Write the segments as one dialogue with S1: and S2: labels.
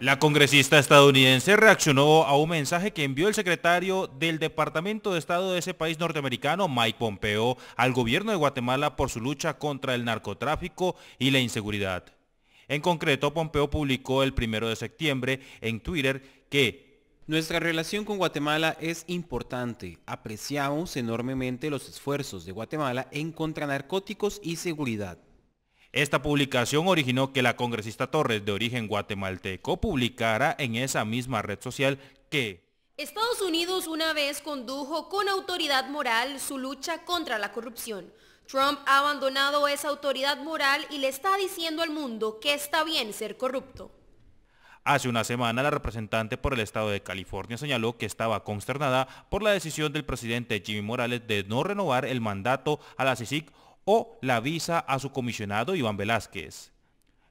S1: La congresista estadounidense reaccionó a un mensaje que envió el secretario del Departamento de Estado de ese país norteamericano, Mike Pompeo, al gobierno de Guatemala por su lucha contra el narcotráfico y la inseguridad. En concreto, Pompeo publicó el 1 de septiembre en Twitter que nuestra relación con Guatemala es importante. Apreciamos enormemente los esfuerzos de Guatemala en contra narcóticos y seguridad. Esta publicación originó que la congresista Torres, de origen guatemalteco, publicara en esa misma red social que
S2: Estados Unidos una vez condujo con autoridad moral su lucha contra la corrupción. Trump ha abandonado esa autoridad moral y le está diciendo al mundo que está bien ser corrupto.
S1: Hace una semana, la representante por el estado de California señaló que estaba consternada por la decisión del presidente Jimmy Morales de no renovar el mandato a la CICIC o la visa a su comisionado Iván Velázquez.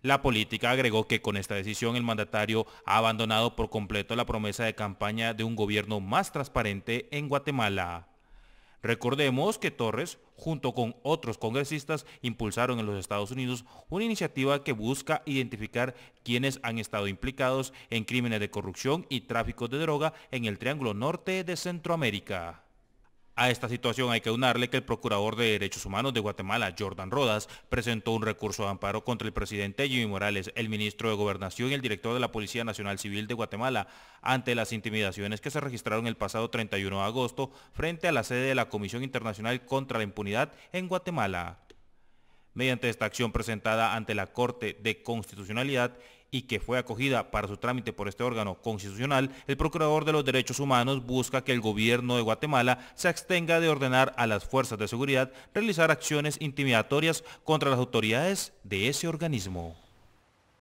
S1: La política agregó que con esta decisión el mandatario ha abandonado por completo la promesa de campaña de un gobierno más transparente en Guatemala. Recordemos que Torres, junto con otros congresistas, impulsaron en los Estados Unidos una iniciativa que busca identificar quienes han estado implicados en crímenes de corrupción y tráfico de droga en el Triángulo Norte de Centroamérica. A esta situación hay que unarle que el Procurador de Derechos Humanos de Guatemala, Jordan Rodas, presentó un recurso de amparo contra el presidente Jimmy Morales, el ministro de Gobernación y el director de la Policía Nacional Civil de Guatemala ante las intimidaciones que se registraron el pasado 31 de agosto frente a la sede de la Comisión Internacional contra la Impunidad en Guatemala mediante esta acción presentada ante la Corte de Constitucionalidad y que fue acogida para su trámite por este órgano constitucional, el Procurador de los Derechos Humanos busca que el gobierno de Guatemala se abstenga de ordenar a las fuerzas de seguridad realizar acciones intimidatorias contra las autoridades de ese organismo.